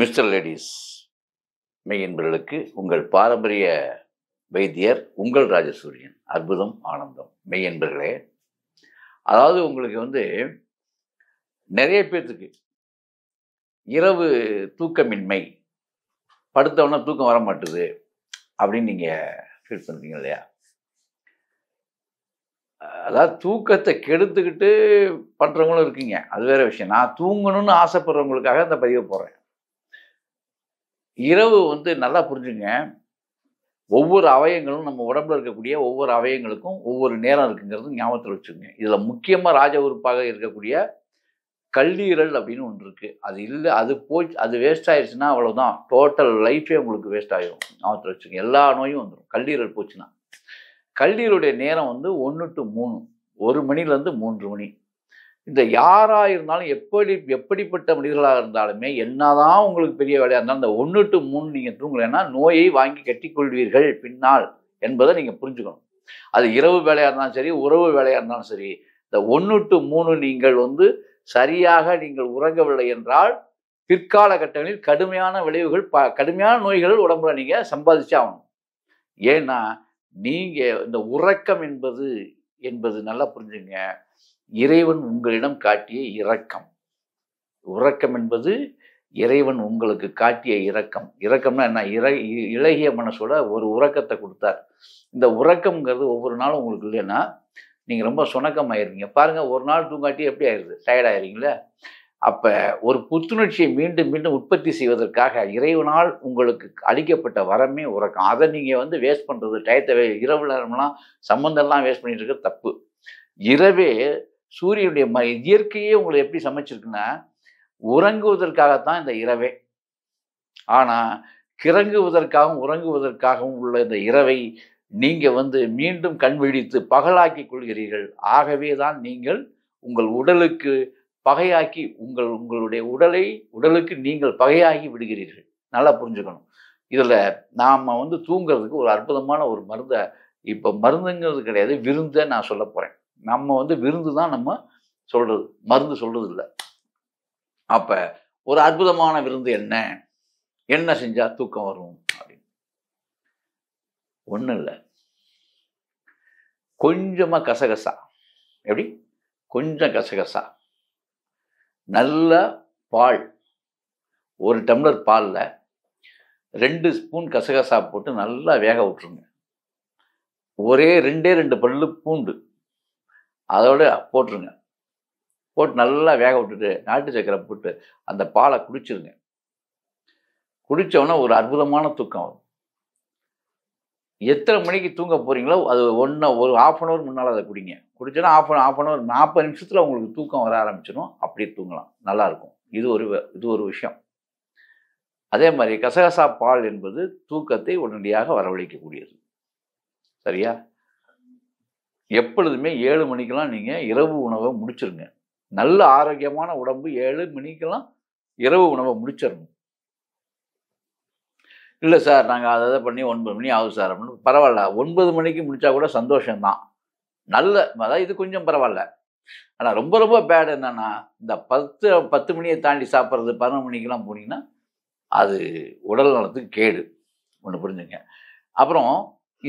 mister ladies மெய்யின்பர்களுக்கு உங்கள் பாரம்பரிய வைத்தியர் உங்கள் ராஜசூரியன் அற்புதம் ஆனந்தம் மெய்யன்பர்களே அதாவது உங்களுக்கு வந்து நிறைய பேர்த்துக்கு இரவு தூக்கமின்மை படுத்தவொடனே தூக்கம் வர மாட்டுது அப்படின்னு நீங்கள் ஃபீல் பண்ணுறீங்க இல்லையா அதாவது தூக்கத்தை கெடுத்துக்கிட்டு பண்ணுறவங்களும் இருக்கீங்க அது வேறு விஷயம் நான் தூங்கணும்னு ஆசைப்படுறவங்களுக்காக அந்த பதிவை போகிறேன் இரவு வந்து நல்லா புரிஞ்சுங்க ஒவ்வொரு அவயங்களும் நம்ம உடம்புல இருக்கக்கூடிய ஒவ்வொரு அவயங்களுக்கும் ஒவ்வொரு நேரம் இருக்குங்கிறது ஞாபகத்தில் வச்சுக்கோங்க இதில் முக்கியமாக ராஜ உறுப்பாக இருக்கக்கூடிய கல்லீரல் அப்படின்னு ஒன்று இருக்குது அது இல்லை அது போய் அது வேஸ்ட் ஆயிடுச்சுன்னா அவ்வளோதான் டோட்டல் லைஃபே உங்களுக்கு வேஸ்ட் ஆகிடும் ஞாபகத்தில் வச்சுக்கோங்க எல்லா நோயும் வந்துடும் கல்லீரல் போச்சுன்னா கல்லீரலுடைய நேரம் வந்து ஒன்று டு மூணு ஒரு மணிலேருந்து மூன்று மணி இந்த யாராக இருந்தாலும் எப்படி எப்படிப்பட்ட மனிதர்களாக இருந்தாலுமே என்னதான் உங்களுக்கு பெரிய வேலையாக இருந்தாலும் இந்த ஒன்று டு மூணு நீங்கள் தூங்கலைன்னா நோயை வாங்கி கட்டிக்கொள்வீர்கள் பின்னால் என்பதை நீங்கள் புரிஞ்சுக்கணும் அது இரவு வேலையாக இருந்தாலும் சரி உறவு வேலையாக இருந்தாலும் சரி இந்த ஒன்று டு மூணு நீங்கள் வந்து சரியாக நீங்கள் உறங்கவில்லை என்றால் பிற்கால கட்டங்களில் கடுமையான விளைவுகள் ப கடுமையான நோய்கள் உடம்புல நீங்கள் சம்பாதிச்சே ஆகணும் ஏன்னா நீங்கள் இந்த உறக்கம் என்பது என்பது நல்லா புரிஞ்சுங்க இறைவன் உங்களிடம் காட்டிய இரக்கம் உறக்கம் என்பது இறைவன் உங்களுக்கு காட்டிய இரக்கம் இரக்கம்னா என்ன இறை இழகிய மனசோட ஒரு உறக்கத்தை கொடுத்தார் இந்த உறக்கம்ங்கிறது ஒவ்வொரு நாளும் உங்களுக்கு இல்லைன்னா நீங்கள் ரொம்ப சுணக்கமாயிருக்கீங்க பாருங்கள் ஒரு நாள் தூங்காட்டி எப்படி ஆயிடுது டயர்டாயிருங்களே அப்போ ஒரு புத்துணர்ச்சியை மீண்டும் மீண்டும் உற்பத்தி செய்வதற்காக இறைவனால் உங்களுக்கு அளிக்கப்பட்ட வரமே உறக்கம் அதை நீங்கள் வந்து வேஸ்ட் பண்ணுறது டயத்தை இரவு நேரம்லாம் சம்மந்தம்லாம் வேஸ்ட் பண்ணிட்டு இருக்க தப்பு இரவே சூரியனுடைய ம இயற்கையே உங்களை எப்படி சமைச்சிருக்குன்னா உறங்குவதற்காகத்தான் இந்த இரவே ஆனால் கிறங்குவதற்காகவும் உறங்குவதற்காகவும் உள்ள இந்த இரவை நீங்கள் வந்து மீண்டும் கண் விழித்து பகலாக்கி கொள்கிறீர்கள் ஆகவே தான் நீங்கள் உங்கள் உடலுக்கு பகையாக்கி உங்கள் உங்களுடைய உடலை உடலுக்கு நீங்கள் பகையாகி விடுகிறீர்கள் நல்லா புரிஞ்சுக்கணும் இதில் நாம் வந்து தூங்கிறதுக்கு ஒரு அற்புதமான ஒரு மருந்தை இப்போ மருந்துங்கிறது கிடையாது விருந்தை நான் சொல்ல போகிறேன் நம்ம வந்து விருந்து தான் நம்ம சொல்கிறது மருந்து சொல்றது இல்லை அப்போ ஒரு அற்புதமான விருந்து என்ன என்ன செஞ்சால் தூக்கம் வரும் அப்படின்னு ஒன்றும் இல்லை கொஞ்சமாக கசகசா எப்படி கொஞ்சம் கசகசா நல்ல பால் ஒரு டம்ளர் பாலில் ரெண்டு ஸ்பூன் கசகசா போட்டு நல்லா வேக விட்டுருங்க ஒரே ரெண்டே ரெண்டு பல்லு பூண்டு அதோடு போட்டுருங்க போட்டு நல்லா வேக விட்டுட்டு நாட்டு சக்கரை போட்டு அந்த பாலை குடிச்சிருங்க குடித்தோன்னா ஒரு அற்புதமான தூக்கம் வரும் எத்தனை மணிக்கு தூங்க போகிறீங்களோ அது ஒன்று ஒரு ஆஃப் அன் ஹவர் முன்னால் அதை குடிங்க குடிச்சோன்னா half an half an hour நாற்பது நிமிஷத்தில் உங்களுக்கு தூக்கம் வர ஆரம்பிச்சிடும் அப்படியே தூங்கலாம் நல்லாயிருக்கும் இது ஒரு இது ஒரு விஷயம் அதே மாதிரி கசகசா பால் என்பது தூக்கத்தை உடனடியாக வரவழைக்கக்கூடியது சரியா எப்பொழுதுமே ஏழு மணிக்கெல்லாம் நீங்கள் இரவு உணவை முடிச்சிருங்க நல்ல ஆரோக்கியமான உடம்பு ஏழு மணிக்கெல்லாம் இரவு உணவை முடிச்சிடணும் இல்லை சார் நாங்கள் அதை பண்ணி ஒன்பது மணி ஆகுது சார் அப்படின்னு பரவாயில்ல ஒன்பது மணிக்கு முடித்தா கூட சந்தோஷம்தான் நல்ல அதாவது இது கொஞ்சம் பரவாயில்ல ஆனால் ரொம்ப ரொம்ப பேடு என்னென்னா இந்த பத்து பத்து மணியை தாண்டி சாப்பிட்றது பதினொன்று மணிக்கெலாம் போனீங்கன்னா அது உடல் நலத்துக்கு கேடு ஒன்று புரிஞ்சுங்க அப்புறம்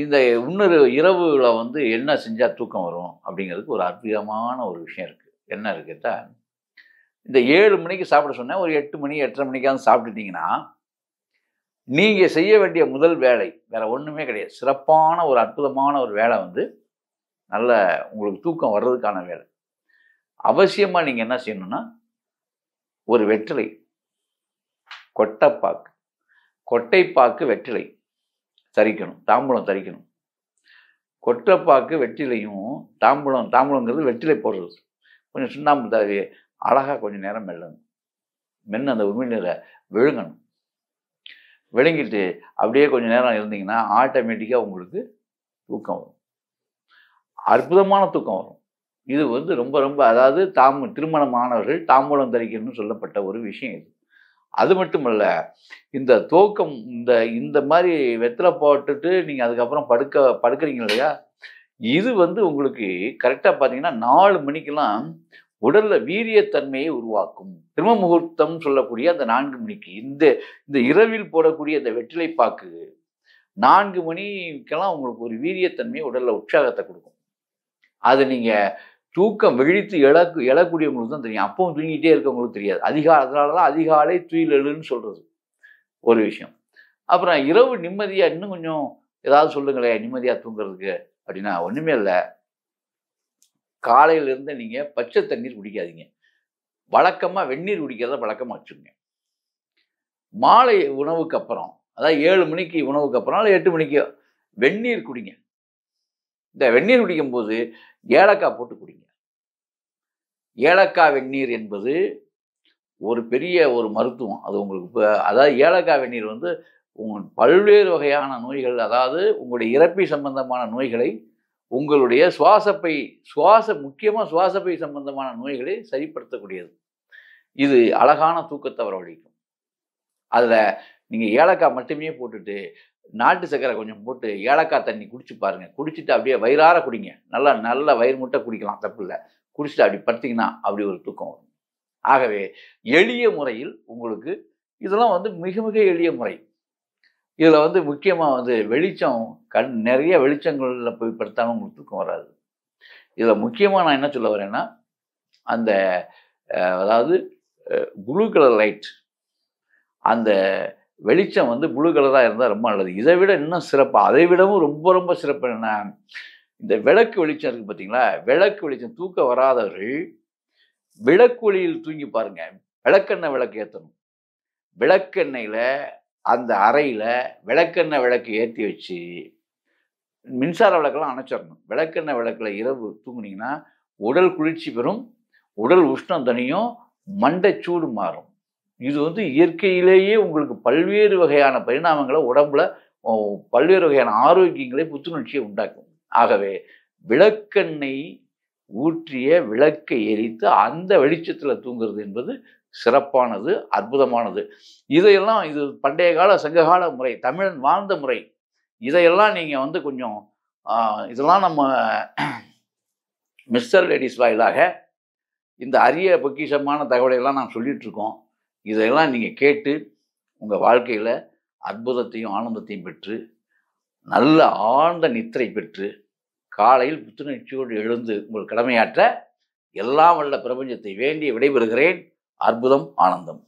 இந்த இன்னொரு இரவுல வந்து என்ன செஞ்சால் தூக்கம் வரும் அப்படிங்கிறதுக்கு ஒரு அற்புதமான ஒரு விஷயம் இருக்குது என்ன இருக்குதா இந்த ஏழு மணிக்கு சாப்பிட சொன்னேன் ஒரு எட்டு மணி எட்டரை மணிக்காவது சாப்பிட்டுட்டிங்கன்னா நீங்கள் செய்ய வேண்டிய முதல் வேலை வேறு ஒன்றுமே கிடையாது சிறப்பான ஒரு அற்புதமான ஒரு வேலை வந்து நல்ல உங்களுக்கு தூக்கம் வர்றதுக்கான வேலை அவசியமாக நீங்கள் என்ன செய்யணும்னா ஒரு வெற்றிலை கொட்டைப்பாக்கு கொட்டைப்பாக்கு வெற்றிலை தரிக்கணும் தாம்பூலம் தரிக்கணும் கொட்டப்பாக்கு வெற்றிலையும் தாம்பூலம் தாம்பூலங்கிறது வெற்றிலை போடுறது கொஞ்சம் சுண்ணாம்பு தாவி அழகாக கொஞ்சம் நேரம் மெல்லணும் மென் அந்த உமிழ்நீரை விழுங்கணும் விழுங்கிட்டு அப்படியே கொஞ்சம் நேரம் இருந்தீங்கன்னா ஆட்டோமேட்டிக்காக உங்களுக்கு தூக்கம் வரும் அற்புதமான தூக்கம் வரும் இது வந்து ரொம்ப ரொம்ப அதாவது தாம் திருமணமானவர்கள் தாம்பூலம் தரிக்கணும்னு சொல்லப்பட்ட ஒரு விஷயம் இது அது மட்டும் இல்லை இந்த தோக்கம் இந்த இந்த மாதிரி வெத்தலை போட்டுட்டு நீங்கள் அதுக்கப்புறம் படுக்க படுக்கிறீங்க இல்லையா இது வந்து உங்களுக்கு கரெக்டாக பார்த்தீங்கன்னா நாலு மணிக்கெல்லாம் உடலில் வீரியத்தன்மையை உருவாக்கும் திரும முகூர்த்தம் சொல்லக்கூடிய அந்த நான்கு மணிக்கு இந்த இந்த இரவில் போடக்கூடிய அந்த வெற்றிலை பாக்கு நான்கு மணிக்கெல்லாம் உங்களுக்கு ஒரு வீரியத்தன்மையை உடலில் உற்சாகத்தை கொடுக்கும் அது நீங்கள் தூக்கம் வெழித்து இழக்கு இழக்கூடியவங்களுக்கு தான் தெரியும் அப்பவும் தூங்கிட்டே இருக்கவங்களுக்கு தெரியாது அதிகா அதனால தான் அதிகாலை துயிலெழுன்னு சொல்கிறது ஒரு விஷயம் அப்புறம் இரவு நிம்மதியாக இன்னும் கொஞ்சம் ஏதாவது சொல்லுங்களேன் நிம்மதியாக தூங்குறதுக்கு அப்படின்னா ஒன்றுமே இல்லை காலையிலேருந்து நீங்கள் பச்சை தண்ணீர் குடிக்காதீங்க வழக்கமாக வெந்நீர் குடிக்கிறத வழக்கமாக வச்சுக்கோங்க மாலை உணவுக்கு அப்புறம் அதாவது ஏழு மணிக்கு உணவுக்கு அப்புறம் எட்டு மணிக்கு வெந்நீர் குடிங்க இந்த வெந்நீர் குடிக்கும் போது ஏலக்காய் போட்டு குடிங்க ஏலக்காய் வெந்நீர் என்பது ஒரு பெரிய ஒரு மருத்துவம் அது உங்களுக்கு இப்போ அதாவது ஏலக்காய் வெந்நீர் வந்து உங்கள் பல்வேறு வகையான நோய்கள் அதாவது உங்களுடைய இறப்பி சம்பந்தமான நோய்களை உங்களுடைய சுவாசப்பை சுவாச முக்கியமாக சுவாசப்பை சம்பந்தமான நோய்களை சரிப்படுத்தக்கூடியது இது அழகான தூக்கத்தை வரவழைக்கும் அதில் நீங்கள் ஏலக்காய் மட்டுமே போட்டுட்டு நாட்டு சக்கரை கொஞ்சம் போட்டு ஏலக்காய் தண்ணி குடிச்சு பாருங்க குடிச்சிட்டு அப்படியே வயிறார குடிங்க நல்லா நல்ல வயிறு முட்டை குடிக்கலாம் தப்பு இல்லை குடிச்சிட்டு அப்படி படுத்திங்கன்னா அப்படி ஒரு தூக்கம் வரும் ஆகவே எளிய முறையில் உங்களுக்கு இதெல்லாம் வந்து மிக மிக எளிய முறை இதில் வந்து முக்கியமாக வந்து வெளிச்சம் கண் நிறைய வெளிச்சங்களில் போய் படுத்தாலும் உங்களுக்கு தூக்கம் வராது இதில் முக்கியமாக நான் என்ன சொல்ல வரேன்னா அந்த அதாவது ப்ளூ கலர் லைட் அந்த வெளிச்சம் வந்து புழு கலராக இருந்தால் ரொம்ப நல்லது இதை விட இன்னும் சிறப்பாக அதை விடவும் ரொம்ப ரொம்ப சிறப்பு என்ன இந்த விளக்கு வெளிச்சம் இருக்குது பார்த்தீங்களா விளக்கு வெளிச்சம் தூக்க வராதவர்கள் ஒளியில் தூங்கி பாருங்கள் விளக்கெண்ணெய் விளக்கு ஏற்றணும் விளக்கெண்ணெயில் அந்த அறையில் விளக்கெண்ணெய் விளக்கு ஏற்றி வச்சு மின்சார விளக்கெல்லாம் அணைச்சிடணும் விளக்கெண்ணெய் விளக்கில் இரவு தூங்குனீங்கன்னா உடல் குளிர்ச்சி பெறும் உடல் உஷ்ணம் தனியும் மண்டை சூடு மாறும் இது வந்து இயற்கையிலேயே உங்களுக்கு பல்வேறு வகையான பரிணாமங்களை உடம்புல பல்வேறு வகையான ஆரோக்கியங்களை புத்துணர்ச்சியை உண்டாக்கும் ஆகவே விளக்கெண்ணெய் ஊற்றிய விளக்கை எரித்து அந்த வெளிச்சத்தில் தூங்குறது என்பது சிறப்பானது அற்புதமானது இதையெல்லாம் இது பண்டைய கால சங்ககால முறை தமிழன் வாழ்ந்த முறை இதையெல்லாம் நீங்கள் வந்து கொஞ்சம் இதெல்லாம் நம்ம மிஸ்டர் லேடிஸ் வாயிலாக இந்த அரிய பொக்கிஷமான தகவலையெல்லாம் நான் சொல்லிகிட்ருக்கோம் இதையெல்லாம் நீங்கள் கேட்டு உங்கள் வாழ்க்கையில் அற்புதத்தையும் ஆனந்தத்தையும் பெற்று நல்ல ஆழ்ந்த நித்திரை பெற்று காலையில் புத்துணர்ச்சியோடு எழுந்து உங்கள் கடமையாற்ற எல்லாம் வல்ல பிரபஞ்சத்தை வேண்டி விடைபெறுகிறேன் அற்புதம் ஆனந்தம்